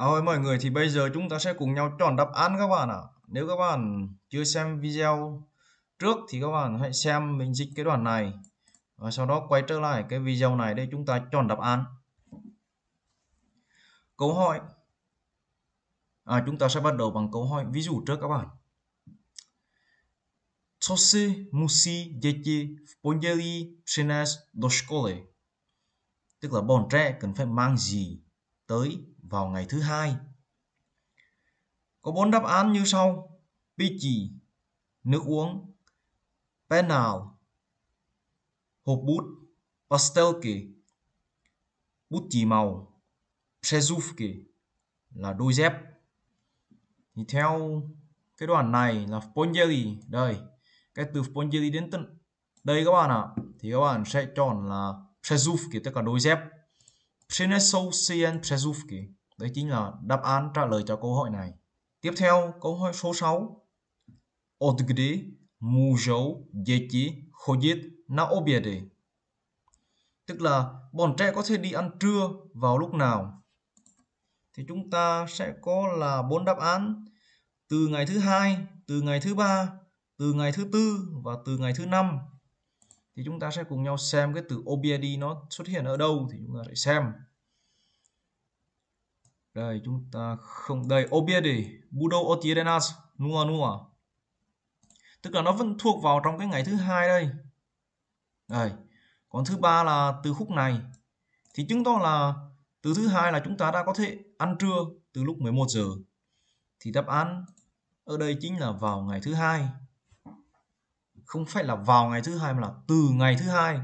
Rồi mọi người thì bây giờ chúng ta sẽ cùng nhau chọn đáp án các bạn ạ. À. Nếu các bạn chưa xem video trước thì các bạn hãy xem mình dịch cái đoạn này và sau đó quay trở lại cái video này để chúng ta chọn đáp án. Câu hỏi à, chúng ta sẽ bắt đầu bằng câu hỏi ví dụ trước các bạn. Co musi dzieci w poniedzieli przynieść do Tức là bọn trẻ cần phải mang gì tới vào ngày thứ hai. Có bốn đáp án như sau: Pichi, nước uống, penal hộp bút, pastel kì, bút chì màu, przezów là đôi dép. Thì theo cái đoạn này là Pongeli đây cái từ Pongeli đến tận đây các bạn ạ thì các bạn sẽ chọn là Przezówki tất cả đôi dép Przynesą sian Przezówki Đấy chính là đáp án trả lời cho câu hỏi này. Tiếp theo, câu hỏi số 6. Odgdy mużą dzieci chodzić na obiedy? Tức là bọn trẻ có thể đi ăn trưa vào lúc nào? Thì chúng ta sẽ có là bốn đáp án từ ngày thứ hai, từ ngày thứ ba, từ ngày thứ tư và từ ngày thứ năm. Thì chúng ta sẽ cùng nhau xem cái từ obiedy nó xuất hiện ở đâu thì chúng ta sẽ xem đây chúng ta không đây obiedi budo otiedenas nua nua tức là nó vẫn thuộc vào trong cái ngày thứ hai đây đây còn thứ ba là từ khúc này thì chứng tỏ là từ thứ hai là chúng ta đã có thể ăn trưa từ lúc 11 giờ thì đáp án ở đây chính là vào ngày thứ hai không phải là vào ngày thứ hai mà là từ ngày thứ hai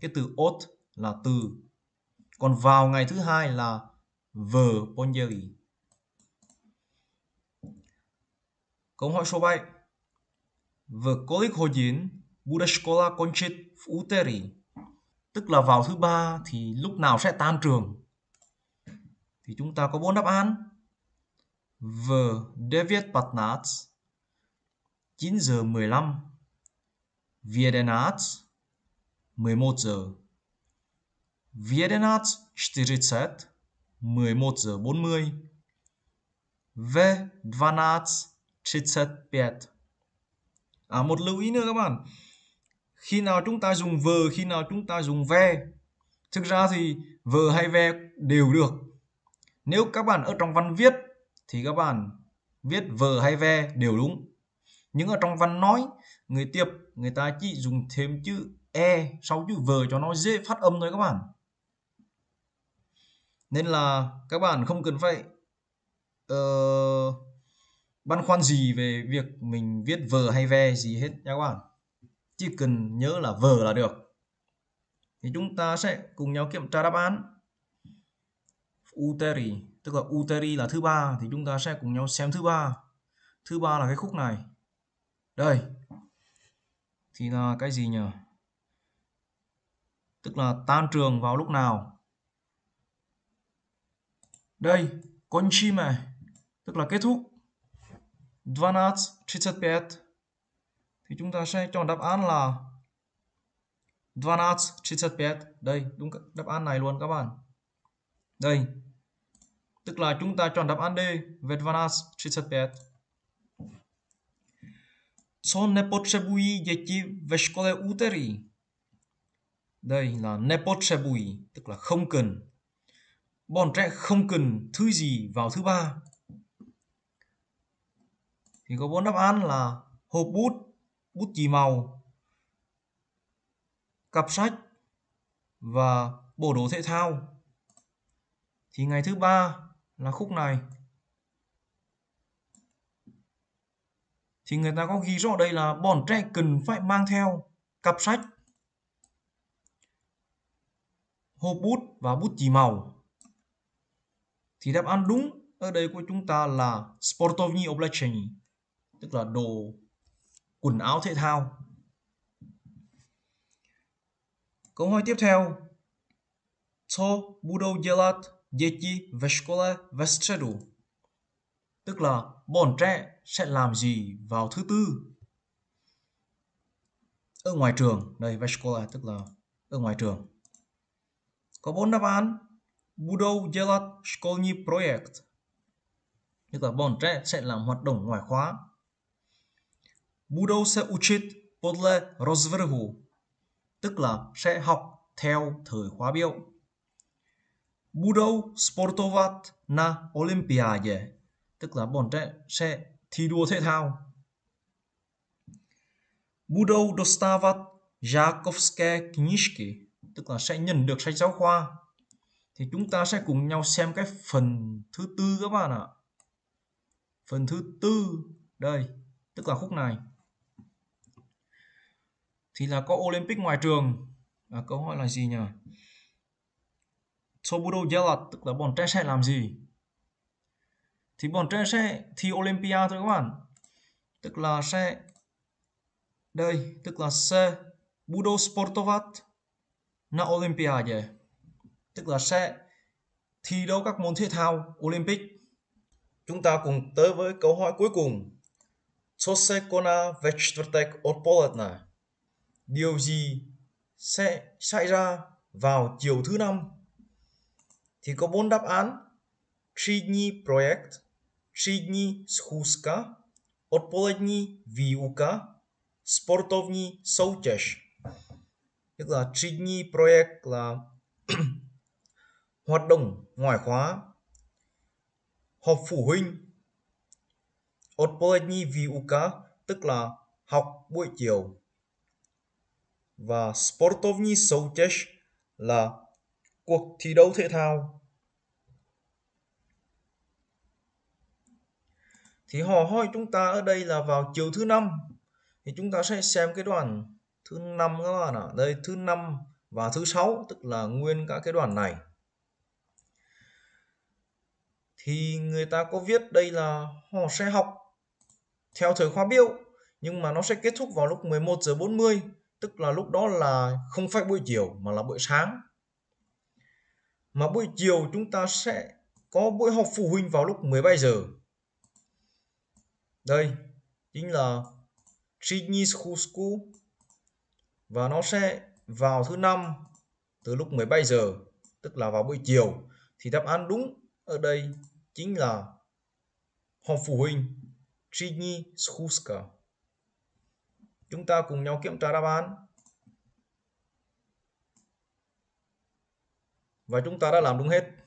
cái từ ot là từ còn vào ngày thứ hai là vờ ponjeri Câu hỏi số 7 V kolik hodin bude škola končit v úterý? Tức là vào thứ ba thì lúc nào sẽ tan trường? Thì chúng ta có bốn đáp án. V 9.15 chín giờ mười lăm 15 mười một giờ Viedenats 40 11 giờ 40 ve 12:35 à, một lưu ý nữa các bạn khi nào chúng ta dùng vờ khi nào chúng ta dùng ve thực ra thì vờ hay ve đều được nếu các bạn ở trong văn viết thì các bạn viết vờ hay ve đều đúng nhưng ở trong văn nói người tiếp người ta chỉ dùng thêm chữ e sau chữ vờ cho nó dễ phát âm thôi các bạn nên là các bạn không cần phải uh, băn khoăn gì về việc mình viết vờ hay ve gì hết nha các bạn chỉ cần nhớ là vờ là được thì chúng ta sẽ cùng nhau kiểm tra đáp án Uteri tức là Uteri là thứ ba thì chúng ta sẽ cùng nhau xem thứ ba thứ ba là cái khúc này đây thì là cái gì nhỉ tức là tan trường vào lúc nào đây, končíme, tức là kết thúc. 12.35 thì chúng ta sẽ chọn đáp án là 12.35. Đây, đúng đáp án này luôn các bạn. Đây. Tức là chúng ta chọn đáp án D về 12.35. Co nepotřebují děti ve škole úterý? Đây là nepotřebují, tức là không cần bọn trẻ không cần thứ gì vào thứ ba thì có bốn đáp án là hộp bút bút chì màu cặp sách và bộ đồ thể thao thì ngày thứ ba là khúc này thì người ta có ghi rõ đây là bọn trẻ cần phải mang theo cặp sách hộp bút và bút chì màu thì đáp án đúng ở đây của chúng ta là sportovní oblečení, tức là đồ quần áo thể thao. Câu hỏi tiếp theo. Co budou dělat děti ve škole ve středu? Tức là bọn trẻ sẽ làm gì vào thứ tư? Ở ngoài trường, đây ve škole tức là ở ngoài trường. Có bốn đáp án budou dělat školní projekt. Tức là bọn trẻ sẽ làm hoạt động ngoại khóa. Budou se učit podle rozvrhu. Tức là sẽ học theo thời khóa biểu. Budou sportovat na olympiádě. Tức là bọn trẻ sẽ thi đua thể thao. Budou dostávat žákovské knížky. Tức là sẽ nhận được sách giáo khoa thì chúng ta sẽ cùng nhau xem cái phần thứ tư các bạn ạ phần thứ tư đây tức là khúc này thì là có Olympic ngoài trường à, câu hỏi là gì nhỉ Sobudo Yelat tức là bọn trẻ sẽ làm gì thì bọn trẻ sẽ thi Olympia thôi các bạn tức là sẽ đây tức là sẽ Budo Sportovat na Olympia vậy tức là sẽ thi đấu các môn thể thao Olympic. Chúng ta cùng tới với câu hỏi cuối cùng. Co se koná ve čtvrtek odpoledne? Điều gì sẽ xảy ra vào chiều thứ năm? Thì có bốn đáp án. Třídní projekt, třídní schůzka, odpolední výuka, sportovní soutěž. Tức là třídní projekt là hoạt động ngoại khóa, họp phụ huynh, odpolední výuka, tức là học buổi chiều, và sportovní soutěž là cuộc thi đấu thể thao. Thì họ hỏi chúng ta ở đây là vào chiều thứ năm thì chúng ta sẽ xem cái đoạn thứ năm các bạn ạ. Đây thứ năm và thứ sáu tức là nguyên cả cái đoạn này thì người ta có viết đây là họ sẽ học theo thời khóa biểu nhưng mà nó sẽ kết thúc vào lúc 11 giờ 40 tức là lúc đó là không phải buổi chiều mà là buổi sáng mà buổi chiều chúng ta sẽ có buổi học phụ huynh vào lúc 17 giờ đây chính là Trini School School và nó sẽ vào thứ năm từ lúc 17 giờ tức là vào buổi chiều thì đáp án đúng ở đây chính là họp phụ huynh Trini Schuska. Chúng ta cùng nhau kiểm tra đáp án. Và chúng ta đã làm đúng hết.